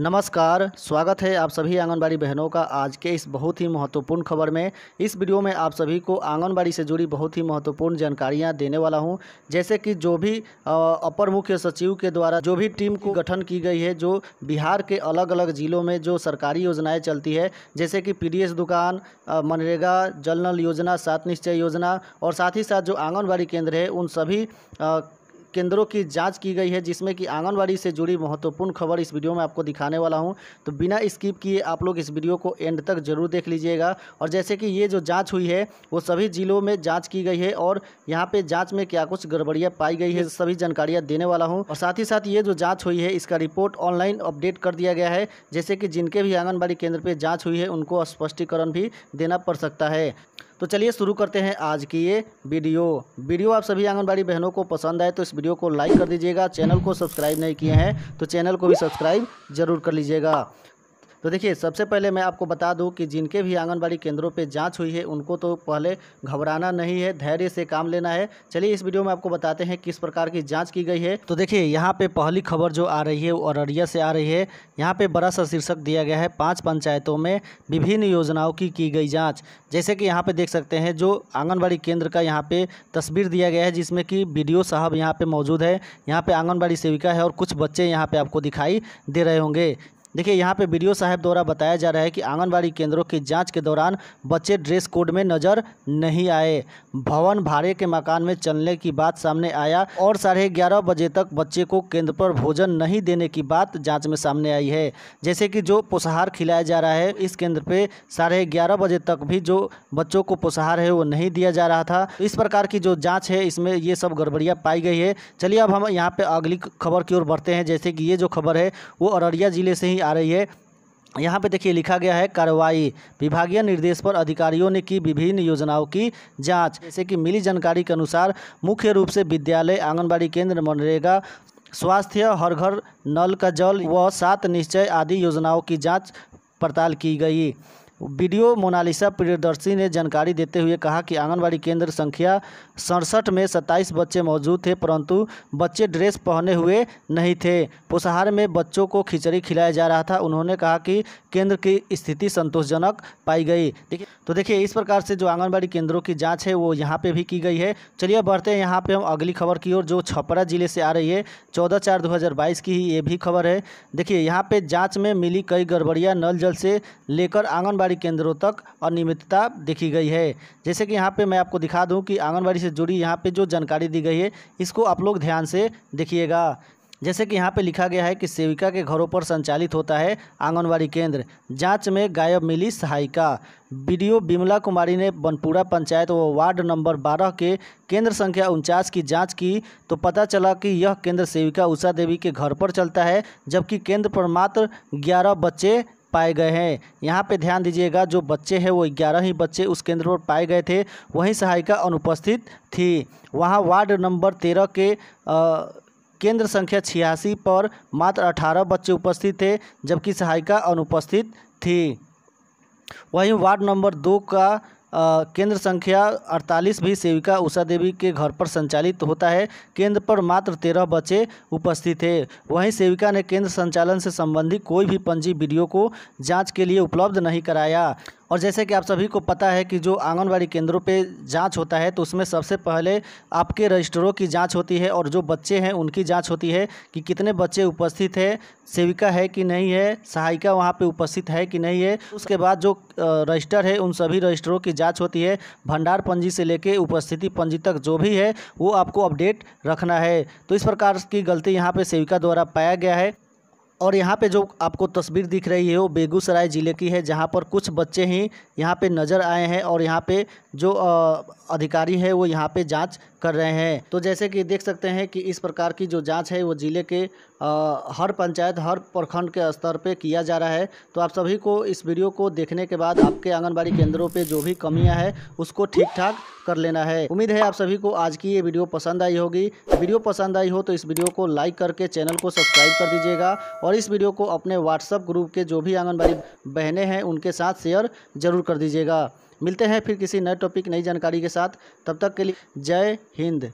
नमस्कार स्वागत है आप सभी आंगनबाड़ी बहनों का आज के इस बहुत ही महत्वपूर्ण खबर में इस वीडियो में आप सभी को आंगनबाड़ी से जुड़ी बहुत ही महत्वपूर्ण जानकारियां देने वाला हूं जैसे कि जो भी अपर मुख्य सचिव के द्वारा जो भी टीम को गठन की गई है जो बिहार के अलग अलग ज़िलों में जो सरकारी योजनाएँ चलती है जैसे कि पी दुकान मनरेगा जल नल योजना सात निश्चय योजना और साथ ही साथ जो आंगनबाड़ी केंद्र है उन सभी केंद्रों की जांच की गई है जिसमें कि आंगनबाड़ी से जुड़ी महत्वपूर्ण खबर इस वीडियो में आपको दिखाने वाला हूं तो बिना स्किप किए आप लोग इस वीडियो को एंड तक जरूर देख लीजिएगा और जैसे कि ये जो जाँच हुई है वो सभी ज़िलों में जाँच की गई है और यहाँ पर जाँच में क्या कुछ गड़बड़ियाँ पाई गई है सभी जानकारियाँ देने वाला हूँ और साथ ही साथ ये जो जाँच हुई है इसका रिपोर्ट ऑनलाइन अपडेट कर दिया गया है जैसे कि जिनके भी आंगनबाड़ी केंद्र पर जाँच हुई है उनको स्पष्टीकरण भी देना पड़ सकता है तो चलिए शुरू करते हैं आज की ये वीडियो वीडियो आप सभी आंगनबाड़ी बहनों को पसंद आए तो इस वीडियो को लाइक कर दीजिएगा चैनल को सब्सक्राइब नहीं किए हैं तो चैनल को भी सब्सक्राइब जरूर कर लीजिएगा तो देखिए सबसे पहले मैं आपको बता दूं कि जिनके भी आंगनबाड़ी केंद्रों पे जांच हुई है उनको तो पहले घबराना नहीं है धैर्य से काम लेना है चलिए इस वीडियो में आपको बताते हैं किस प्रकार की जाँच की गई है तो देखिए यहाँ पे पहली खबर जो आ रही है वो अररिया से आ रही है यहाँ पे बड़ा सा शीर्षक दिया गया है पाँच पंचायतों में विभिन्न योजनाओं की की गई जाँच जैसे कि यहाँ पर देख सकते हैं जो आंगनबाड़ी केंद्र का यहाँ पर तस्वीर दिया गया है जिसमें कि बी साहब यहाँ पर मौजूद है यहाँ पर आंगनबाड़ी सेविका है और कुछ बच्चे यहाँ पर आपको दिखाई दे रहे होंगे देखिए यहाँ पे वीडियो साहब द्वारा बताया जा रहा है कि आंगनबाड़ी केंद्रों की जांच के दौरान बच्चे ड्रेस कोड में नज़र नहीं आए भवन भाड़े के मकान में चलने की बात सामने आया और साढ़े ग्यारह बजे तक बच्चे को केंद्र पर भोजन नहीं देने की बात जाँच में सामने आई है जैसे कि जो पोषाहार खिलाया जा रहा है इस केंद्र पर साढ़े ग्यारह बजे तक भी जो बच्चों को पोषाहार है वो नहीं दिया जा रहा था इस प्रकार की जो जाँच है इसमें ये सब गड़बड़ियाँ पाई गई है चलिए अब हम यहाँ पर अगली खबर की ओर बढ़ते हैं जैसे कि ये जो खबर है वो अररिया ज़िले से ही आ रही है यहाँ पे देखिए लिखा गया है कार्रवाई विभागीय निर्देश पर अधिकारियों ने की विभिन्न योजनाओं की जांच जैसे कि मिली जानकारी के अनुसार मुख्य रूप से विद्यालय आंगनबाड़ी केंद्र मनरेगा स्वास्थ्य हर घर नल का जल व सात निश्चय आदि योजनाओं की जांच पड़ताल की गई वीडियो मोनालिसा प्रियदर्शी ने जानकारी देते हुए कहा कि आंगनबाड़ी केंद्र संख्या सड़सठ में सत्ताईस बच्चे मौजूद थे परंतु बच्चे ड्रेस पहने हुए नहीं थे पोषाहार में बच्चों को खिचड़ी खिलाया जा रहा था उन्होंने कहा कि केंद्र की स्थिति संतोषजनक पाई गई देखिए तो देखिए इस प्रकार से जो आंगनबाड़ी केंद्रों की जाँच है वो यहाँ पर भी की गई है चलिए बढ़ते हैं यहाँ पर हम अगली खबर की ओर जो छपरा ज़िले से आ रही है चौदह चार दो की ही ये भी खबर है देखिए यहाँ पर जाँच में मिली कई गड़बड़ियाँ नल जल से लेकर आंगनबाड़ी आंगनबाड़ी केंद्रों तक अनियमितता देखी गई है जैसे कि यहाँ पे मैं आपको दिखा दूँ कि आंगनबाड़ी से जुड़ी यहाँ पे जो जानकारी दी गई है इसको आप लोग ध्यान से देखिएगा जैसे कि यहाँ पे लिखा गया है कि सेविका के घरों पर संचालित होता है आंगनबाड़ी केंद्र जांच में गायब मिली सहायिका बीडीओ बिमला कुमारी ने बनपुरा पंचायत व वार्ड नंबर 12 के केंद्र संख्या उनचास की जांच की तो पता चला कि यह केंद्र सेविका उषा देवी के घर पर चलता है जबकि केंद्र पर मात्र 11 बच्चे पाए गए हैं यहाँ पे ध्यान दीजिएगा जो बच्चे हैं वो ग्यारह ही बच्चे उस केंद्र पर पाए गए थे वहीं सहायिका अनुपस्थित थी वहाँ वार्ड नंबर तेरह के आ, केंद्र संख्या छियासी पर मात्र अठारह बच्चे उपस्थित थे जबकि सहायिका अनुपस्थित थी वहीं वार्ड नंबर दो का केंद्र संख्या 48 भी सेविका उषा देवी के घर पर संचालित होता है केंद्र पर मात्र तेरह बच्चे उपस्थित थे वहीं सेविका ने केंद्र संचालन से संबंधित कोई भी पंजी वीडियो को जाँच के लिए उपलब्ध नहीं कराया और जैसे कि आप सभी को पता है कि जो आंगनबाड़ी केंद्रों पे जांच होता है तो उसमें सबसे पहले आपके रजिस्टरों की जांच होती है और जो बच्चे हैं उनकी जांच होती है कि कितने बच्चे उपस्थित है सेविका है कि नहीं है सहायिका वहाँ पर उपस्थित है कि नहीं है उसके बाद जो रजिस्टर है उन सभी रजिस्टरों की जाँच होती है भंडार पंजी से लेके उपस्थिति पंजी तक जो भी है वो आपको अपडेट रखना है तो इस प्रकार की गलती यहाँ पर सेविका द्वारा पाया गया है और यहाँ पे जो आपको तस्वीर दिख रही है वो बेगूसराय ज़िले की है जहाँ पर कुछ बच्चे ही यहाँ पे नज़र आए हैं और यहाँ पे जो अधिकारी है वो यहाँ पे जांच कर रहे हैं तो जैसे कि देख सकते हैं कि इस प्रकार की जो जाँच है वो ज़िले के आ, हर पंचायत हर प्रखंड के स्तर पे किया जा रहा है तो आप सभी को इस वीडियो को देखने के बाद आपके आंगनबाड़ी केंद्रों पे जो भी कमियां हैं उसको ठीक ठाक कर लेना है उम्मीद है आप सभी को आज की ये वीडियो पसंद आई होगी वीडियो पसंद आई हो तो इस वीडियो को लाइक करके चैनल को सब्सक्राइब कर दीजिएगा और इस वीडियो को अपने व्हाट्सअप ग्रुप के जो भी आंगनबाड़ी बहनें हैं उनके साथ शेयर जरूर कर दीजिएगा मिलते हैं फिर किसी नए टॉपिक नई जानकारी के साथ तब तक के लिए जय हिंद